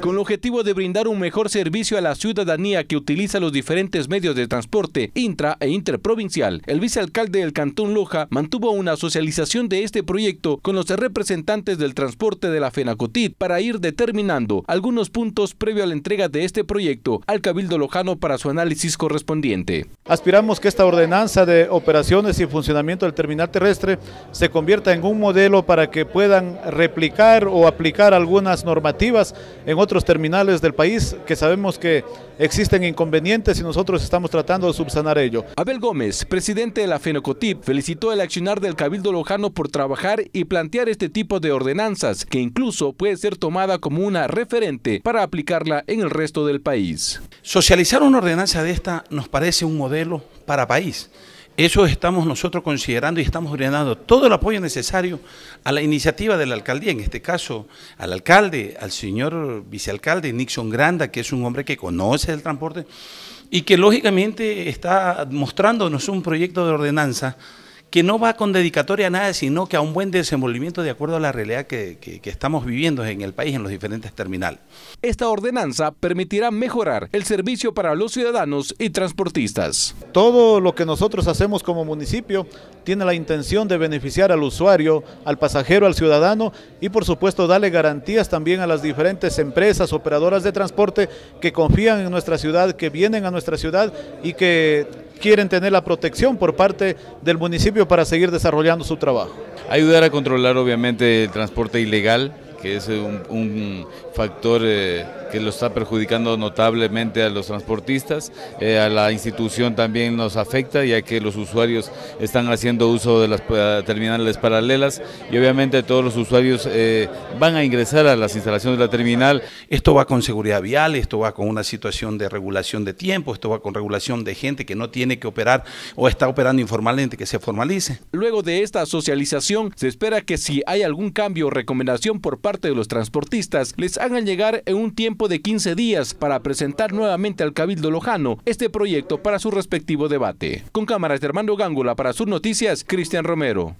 con el objetivo de brindar un mejor servicio a la ciudadanía que utiliza los diferentes medios de transporte intra e interprovincial. El vicealcalde del Cantón Loja mantuvo una socialización de este proyecto con los representantes del transporte de la FENACOTIT para ir determinando algunos puntos previo a la entrega de este proyecto al Cabildo Lojano para su análisis correspondiente. Aspiramos que esta ordenanza de operaciones y funcionamiento del terminal terrestre se convierta en un modelo para que puedan replicar o aplicar algunas normativas en otros terminales del país que sabemos que existen inconvenientes y nosotros estamos tratando de subsanar ello. Abel Gómez, presidente de la FENOCOTIP, felicitó el accionar del Cabildo Lojano por trabajar y plantear este tipo de ordenanzas que incluso puede ser tomada como una referente para aplicarla en el resto del país. Socializar una ordenanza de esta nos parece un modelo para país. Eso estamos nosotros considerando y estamos ordenando todo el apoyo necesario a la iniciativa de la alcaldía, en este caso al alcalde, al señor vicealcalde Nixon Granda, que es un hombre que conoce el transporte y que lógicamente está mostrándonos un proyecto de ordenanza que no va con dedicatoria a nada, sino que a un buen desenvolvimiento de acuerdo a la realidad que, estamos viviendo en el país en los diferentes terminales. Esta ordenanza permitirá mejorar el servicio para los ciudadanos y transportistas. Todo lo que nosotros hacemos como municipio tiene la intención de beneficiar al usuario, al pasajero, al ciudadano y por supuesto darle garantías también a las diferentes empresas, operadoras de transporte que confían en nuestra ciudad, que vienen a nuestra ciudad y que quieren tener la protección por parte del municipio para seguir desarrollando su trabajo. Ayudar a controlar obviamente el transporte ilegal, que es un, factor... Eh, que lo está perjudicando notablemente a los transportistas, eh, a la institución también nos afecta, ya que los usuarios están haciendo uso de las eh, terminales paralelas y obviamente todos los usuarios eh, van a ingresar a las instalaciones de la terminal. Esto va con seguridad vial, esto va con una situación de regulación de tiempo, esto va con regulación de gente que no tiene que operar o está operando informalmente, que se formalice. Luego de esta socialización, se espera que si hay algún cambio o recomendación por parte de los transportistas, les hagan llegar en un tiempo de 15 días para presentar nuevamente al Cabildo Lojano este proyecto para su respectivo debate. Con cámaras de Armando Gángula para sus noticias, Cristian Romero.